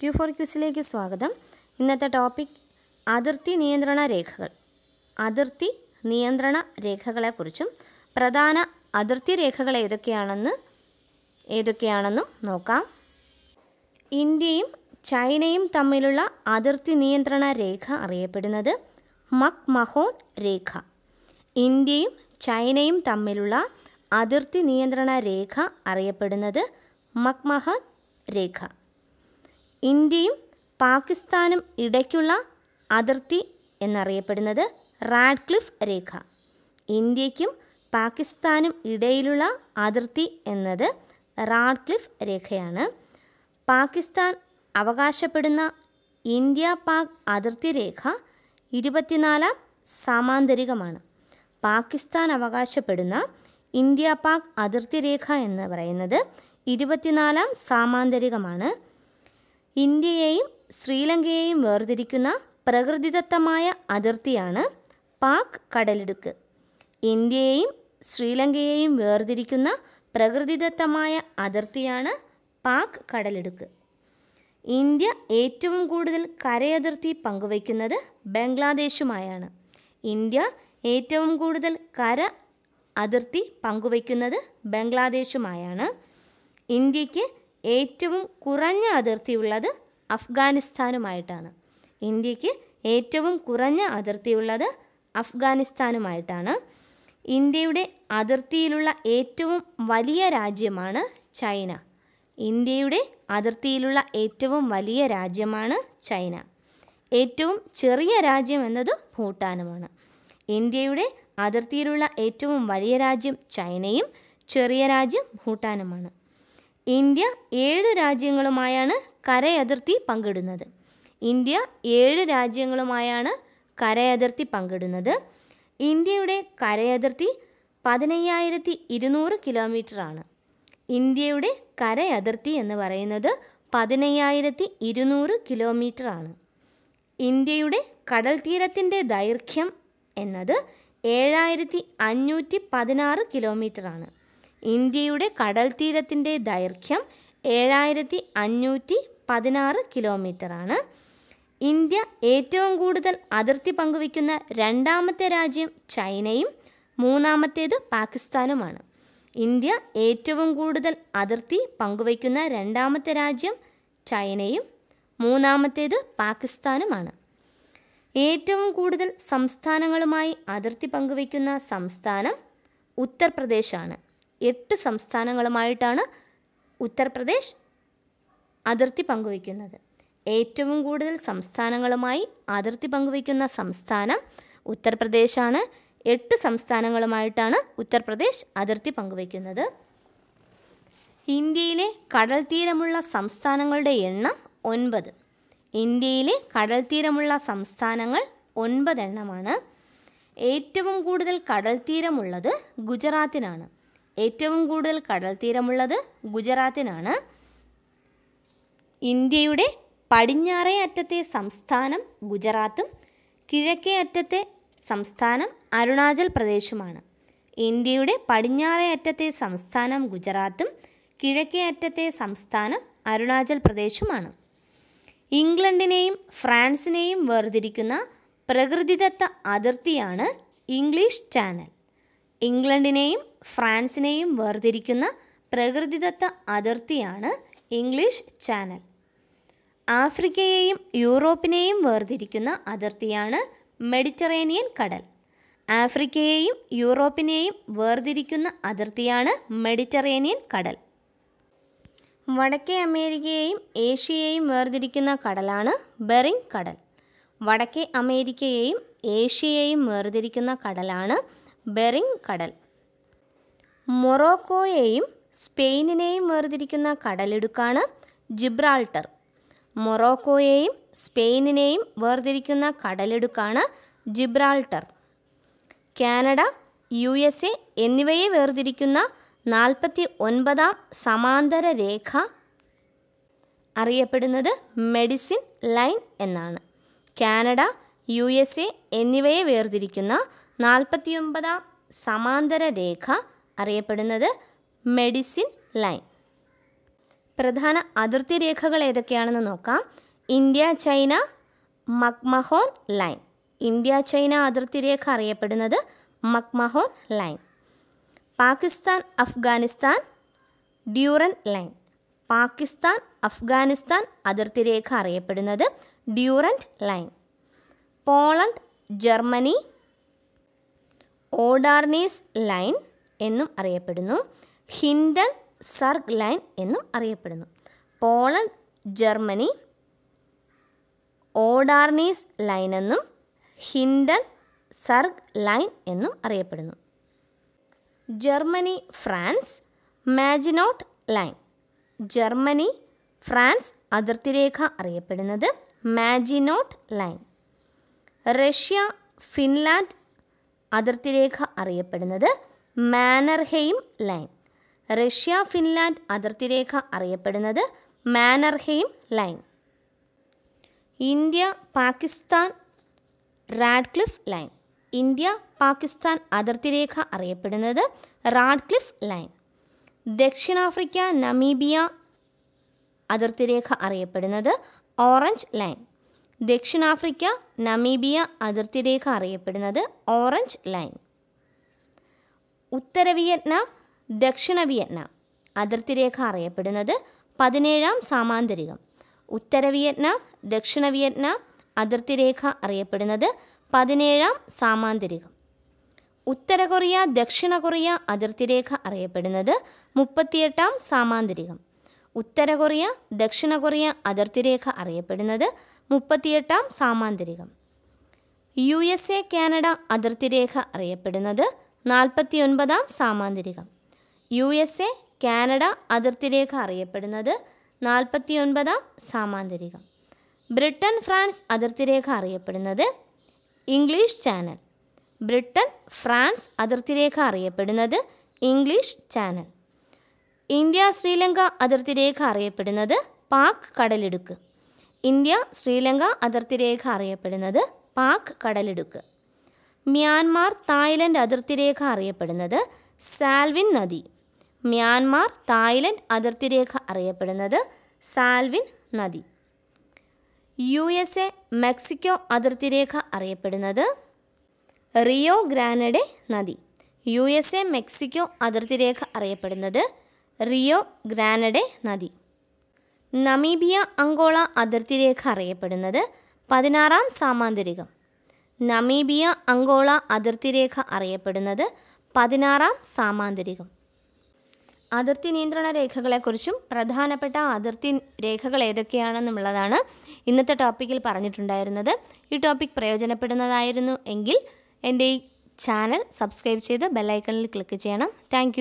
Q four ക്യൂസിലേക്ക് സ്വാഗതം ഇന്നത്തെ topic അതിർത്തി നിയന്ത്രണ രേഖകൾ അതിർത്തി നിയന്ത്രണ രേഖകളെക്കുറിച്ചും പ്രധാന അതിർത്തി രേഖകൾ ഏതൊക്കെയാണെന്ന് ഏതൊക്കെയാണെന്നും നോക്കാം ഇന്ത്യയും ചൈനയും തമ്മിലുള്ള അതിർത്തി നിയന്ത്രണ രേഖ അറിയപ്പെടുന്നത് മക് മഹോൺ രേഖ ഇന്ത്യയും ചൈനയും തമ്മിലുള്ള അതിർത്തി നിയന്ത്രണ രേഖ അറിയപ്പെടുന്നത് മക്മഹൻ രേഖ ഇന്ത്യയും പാകിസ്ഥാനും ഇടയ്ക്കുള്ള അതിർത്തി എന്നറിയപ്പെടുന്നത് റാഡ്ക്ലിഫ് രേഖ ഇന്ത്യയ്ക്കും പാകിസ്ഥാനും ഇടയിലുള്ള അതിർത്തി എന്നത് റാഡ്ക്ലിഫ് രേഖയാണ് പാകിസ്ഥാൻ അവകാശപ്പെടുന്ന ഇന്ത്യ പാക് അതിർത്തി രേഖ ഇരുപത്തിനാലാം സാമാന്തരികമാണ് പാകിസ്ഥാൻ അവകാശപ്പെടുന്ന ഇന്ത്യ പാക് അതിർത്തി രേഖ എന്ന് പറയുന്നത് ഇരുപത്തിനാലാം സാമാന്തരികമാണ് ഇന്ത്യയെയും ശ്രീലങ്കയെയും വേർതിരിക്കുന്ന പ്രകൃതിദത്തമായ അതിർത്തിയാണ് പാക് കടലിടുക്ക് ഇന്ത്യയെയും ശ്രീലങ്കയെയും വേർതിരിക്കുന്ന പ്രകൃതിദത്തമായ അതിർത്തിയാണ് പാക് കടലിടുക്ക് ഇന്ത്യ ഏറ്റവും കൂടുതൽ കരയതിർത്തി പങ്കുവയ്ക്കുന്നത് ബംഗ്ലാദേശുമായാണ് ഇന്ത്യ ഏറ്റവും കൂടുതൽ കര അതിർത്തി പങ്കുവയ്ക്കുന്നത് ബംഗ്ലാദേശുമായാണ് ഇന്ത്യക്ക് ഏറ്റവും കുറഞ്ഞ അതിർത്തിയുള്ളത് അഫ്ഗാനിസ്ഥാനുമായിട്ടാണ് ഇന്ത്യക്ക് ഏറ്റവും കുറഞ്ഞ അതിർത്തിയുള്ളത് അഫ്ഗാനിസ്ഥാനുമായിട്ടാണ് ഇന്ത്യയുടെ അതിർത്തിയിലുള്ള ഏറ്റവും വലിയ രാജ്യമാണ് ചൈന ഇന്ത്യയുടെ അതിർത്തിയിലുള്ള ഏറ്റവും വലിയ രാജ്യമാണ് ചൈന ഏറ്റവും ചെറിയ രാജ്യം എന്നത് ഭൂട്ടാനുമാണ് ഇന്ത്യയുടെ അതിർത്തിയിലുള്ള ഏറ്റവും വലിയ രാജ്യം ചൈനയും ചെറിയ രാജ്യം ഭൂട്ടാനുമാണ് ഇന്ത്യ ഏഴ് രാജ്യങ്ങളുമായാണ് കരയതിർത്തി പങ്കിടുന്നത് ഇന്ത്യ ഏഴ് രാജ്യങ്ങളുമായാണ് കരയതിർത്തി പങ്കിടുന്നത് ഇന്ത്യയുടെ കരയതിർത്തി പതിനയ്യായിരത്തി ഇരുന്നൂറ് കിലോമീറ്ററാണ് ഇന്ത്യയുടെ കരയതിർത്തി എന്ന് പറയുന്നത് പതിനയ്യായിരത്തി ഇരുന്നൂറ് കിലോമീറ്ററാണ് ഇന്ത്യയുടെ കടൽ തീരത്തിൻ്റെ ദൈർഘ്യം എന്നത് ഏഴായിരത്തി അഞ്ഞൂറ്റി പതിനാറ് കിലോമീറ്ററാണ് ഇന്ത്യയുടെ കടൽ തീരത്തിൻ്റെ ദൈർഘ്യം ഏഴായിരത്തി അഞ്ഞൂറ്റി പതിനാറ് കിലോമീറ്ററാണ് ഇന്ത്യ ഏറ്റവും കൂടുതൽ അതിർത്തി പങ്കുവയ്ക്കുന്ന രണ്ടാമത്തെ രാജ്യം ചൈനയും മൂന്നാമത്തേത് പാകിസ്ഥാനുമാണ് ഇന്ത്യ ഏറ്റവും കൂടുതൽ അതിർത്തി പങ്കുവയ്ക്കുന്ന രണ്ടാമത്തെ രാജ്യം ചൈനയും മൂന്നാമത്തേത് പാകിസ്ഥാനുമാണ് ഏറ്റവും കൂടുതൽ സംസ്ഥാനങ്ങളുമായി അതിർത്തി പങ്കുവയ്ക്കുന്ന സംസ്ഥാനം ഉത്തർപ്രദേശാണ് എട്ട് സംസ്ഥാനങ്ങളുമായിട്ടാണ് ഉത്തർപ്രദേശ് അതിർത്തി പങ്കുവയ്ക്കുന്നത് ഏറ്റവും കൂടുതൽ സംസ്ഥാനങ്ങളുമായി അതിർത്തി പങ്കുവയ്ക്കുന്ന സംസ്ഥാനം ഉത്തർപ്രദേശാണ് എട്ട് സംസ്ഥാനങ്ങളുമായിട്ടാണ് ഉത്തർപ്രദേശ് അതിർത്തി പങ്കുവയ്ക്കുന്നത് ഇന്ത്യയിലെ കടൽ തീരമുള്ള സംസ്ഥാനങ്ങളുടെ എണ്ണം ഒൻപത് ഇന്ത്യയിലെ കടൽ തീരമുള്ള സംസ്ഥാനങ്ങൾ ഒൻപതെണ്ണമാണ് ഏറ്റവും കൂടുതൽ കടൽ തീരമുള്ളത് ഗുജറാത്തിനാണ് ഏറ്റവും കൂടുതൽ കടൽ തീരമുള്ളത് ഗുജറാത്തിനാണ് ഇന്ത്യയുടെ പടിഞ്ഞാറേ അറ്റത്തെ സംസ്ഥാനം ഗുജറാത്തും കിഴക്കേ അറ്റത്തെ സംസ്ഥാനം അരുണാചൽ പ്രദേശുമാണ് ഇന്ത്യയുടെ പടിഞ്ഞാറേ അറ്റത്തെ സംസ്ഥാനം ഗുജറാത്തും കിഴക്കേ അറ്റത്തെ സംസ്ഥാനം അരുണാചൽ പ്രദേശുമാണ് ഇംഗ്ലണ്ടിനെയും ഫ്രാൻസിനെയും വേർതിരിക്കുന്ന പ്രകൃതിദത്ത അതിർത്തിയാണ് ഇംഗ്ലീഷ് ചാനൽ ഇംഗ്ലണ്ടിനെയും ഫ്രാൻസിനെയും വേർതിരിക്കുന്ന പ്രകൃതിദത്ത അതിർത്തിയാണ് ഇംഗ്ലീഷ് ചാനൽ ആഫ്രിക്കയെയും യൂറോപ്പിനെയും വേർതിരിക്കുന്ന അതിർത്തിയാണ് മെഡിറ്ററേനിയൻ കടൽ ആഫ്രിക്കയെയും യൂറോപ്പിനെയും വേർതിരിക്കുന്ന അതിർത്തിയാണ് മെഡിറ്ററേനിയൻ കടൽ വടക്കേ അമേരിക്കയെയും ഏഷ്യയെയും വേർതിരിക്കുന്ന കടലാണ് ബെറിങ് കടൽ വടക്കേ അമേരിക്കയെയും ഏഷ്യയെയും വേർതിരിക്കുന്ന കടലാണ് ബെറിംഗ് കടൽ മൊറോക്കോയെയും സ്പെയിനിനെയും വേർതിരിക്കുന്ന കടലിടുക്കാണ് ജിബ്രാൾട്ടർ മൊറോക്കോയെയും സ്പെയിനിനെയും വേർതിരിക്കുന്ന കടലിടുക്കാണ് Gibraltar Canada U S A എന്നിവയെ വേർതിരിക്കുന്ന നാൽപ്പത്തി ഒൻപതാം സമാന്തര രേഖ അറിയപ്പെടുന്നത് മെഡിസിൻ ലൈൻ എന്നാണ് കാനഡ യു എസ് എ എന്നിവയെ വേർതിരിക്കുന്ന നാൽപ്പത്തിയൊമ്പതാം സമാന്തര രേഖ അറിയപ്പെടുന്നത് മെഡിസിൻ ലൈൻ പ്രധാന അതിർത്തി രേഖകൾ ഏതൊക്കെയാണെന്ന് നോക്കാം India China McMahon line India China അതിർത്തി രേഖ അറിയപ്പെടുന്നത് McMahon line Pakistan Afghanistan Durand line Pakistan Afghanistan അതിർത്തി രേഖ അറിയപ്പെടുന്നത് Durand line Poland Germany Oder Neisse line എന്നും അറിയപ്പെടുന്നു ഹിൻഡൺ സർഗ് ലൈൻ എന്നും അറിയപ്പെടുന്നു പോളണ്ട് ജർമ്മനി ഓഡാർണീസ് ലൈൻ എന്നും ഹിൻഡൺ സർഗ് ലൈൻ എന്നും അറിയപ്പെടുന്നു Germany France Maginot line Germany France അതിർത്തി രേഖ അറിയപ്പെടുന്നത് മാജിനോട്ട് ലൈൻ റഷ്യ ഫിൻലാൻഡ് അതിർത്തി രേഖ അറിയപ്പെടുന്നത് മാനർഹെയിം ലൈൻ റഷ്യ ഫിൻലാൻഡ് അതിർത്തി രേഖ അറിയപ്പെടുന്നത് Mannerheim line India Pakistan Radcliffe line India Pakistan അതിർത്തി രേഖ അറിയപ്പെടുന്നത് റാഡ്ക്ലിഫ് ലൈൻ ദക്ഷിണാഫ്രിക്ക നമീബിയ അതിർത്തി രേഖ അറിയപ്പെടുന്നത് ഓറഞ്ച് ലൈൻ ദക്ഷിണാഫ്രിക്ക നമീബിയ അതിർത്തി രേഖ അറിയപ്പെടുന്നത് ഓറഞ്ച് ലൈൻ ഉത്തര വിയറ്റ്നാം ദക്ഷിണ വിയറ്റ്നാം അതിർത്തി രേഖ അറിയപ്പെടുന്നത് പതിനേഴാം സാമാന്തരികം ഉത്തര വിയറ്റ്നാം ദക്ഷിണ വിയറ്റ്നാം അതിർത്തി രേഖ അറിയപ്പെടുന്നത് പതിനേഴാം സാമാന്തരികം ഉത്തര കൊറിയ ദക്ഷിണ കൊറിയ അതിർത്തി രേഖ അറിയപ്പെടുന്നത് മുപ്പത്തിയെട്ടാം സാമാന്തരികം ഉത്തര കൊറിയ ദക്ഷിണ കൊറിയ അതിർത്തി രേഖ അറിയപ്പെടുന്നത് മുപ്പത്തിയെട്ടാം സാമാന്തരികം യു എസ് എ കാനഡ അതിർത്തി രേഖ അറിയപ്പെടുന്നത് നാൽപ്പത്തിയൊൻപതാം സാമാന്തരികം യു എസ് എ കാനഡ അതിർത്തി രേഖ അറിയപ്പെടുന്നത് നാൽപ്പത്തിയൊൻപതാം സാമാന്തരികം ബ്രിട്ടൻ ഫ്രാൻസ് അതിർത്തി രേഖ അറിയപ്പെടുന്നത് ഇംഗ്ലീഷ് ചാനൽ ബ്രിട്ടൻ ഫ്രാൻസ് അതിർത്തി രേഖ അറിയപ്പെടുന്നത് ഇംഗ്ലീഷ് ചാനൽ ഇന്ത്യ ശ്രീലങ്ക അതിർത്തി രേഖ അറിയപ്പെടുന്നത് പാക് കടലിടുക്ക് ഇന്ത്യ ശ്രീലങ്ക അതിർത്തി രേഖ അറിയപ്പെടുന്നത് പാക് കടലിടുക്ക് മ്യാൻമാർ തായ്ലൻഡ് അതിർത്തി രേഖ അറിയപ്പെടുന്നത് സാൽവിൻ നദി മ്യാൻമാർ തായ്ലൻഡ് അതിർത്തി രേഖ അറിയപ്പെടുന്നത് സാൽവിൻ നദി യു എസ് എ മെക്സിക്കോ അതിർത്തി രേഖ അറിയപ്പെടുന്നത് റിയോ ഗ്രാനഡെ നദി യു എസ് എ മെക്സിക്കോ അതിർത്തി രേഖ അറിയപ്പെടുന്നത് റിയോ ഗ്രാനഡെ നദി നമീബിയ അങ്കോള അതിർത്തി രേഖ അറിയപ്പെടുന്നത് പതിനാറാം സാമാന്തരികം നമീബിയ അങ്കോള അതിർത്തി രേഖ അറിയപ്പെടുന്നത് പതിനാറാം സാമാന്തരികം അതിർത്തി നിയന്ത്രണ രേഖകളെക്കുറിച്ചും പ്രധാനപ്പെട്ട അതിർത്തി രേഖകൾ ഏതൊക്കെയാണെന്നുള്ളതാണ് ഇന്നത്തെ ടോപ്പിക്കിൽ പറഞ്ഞിട്ടുണ്ടായിരുന്നത് ഈ ടോപ്പിക് പ്രയോജനപ്പെടുന്നതായിരുന്നു എങ്കിൽ എൻ്റെ ഈ ചാനൽ സബ്സ്ക്രൈബ് ചെയ്ത് ബെല്ലൈക്കണിൽ ക്ലിക്ക് ചെയ്യണം താങ്ക്